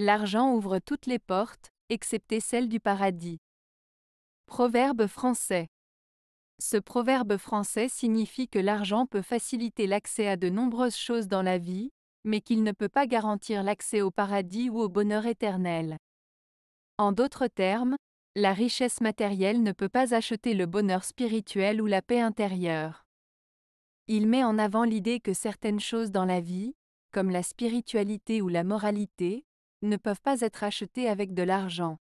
L'argent ouvre toutes les portes, excepté celle du paradis. Proverbe français. Ce proverbe français signifie que l'argent peut faciliter l'accès à de nombreuses choses dans la vie, mais qu'il ne peut pas garantir l'accès au paradis ou au bonheur éternel. En d'autres termes, la richesse matérielle ne peut pas acheter le bonheur spirituel ou la paix intérieure. Il met en avant l'idée que certaines choses dans la vie, comme la spiritualité ou la moralité, ne peuvent pas être achetés avec de l'argent.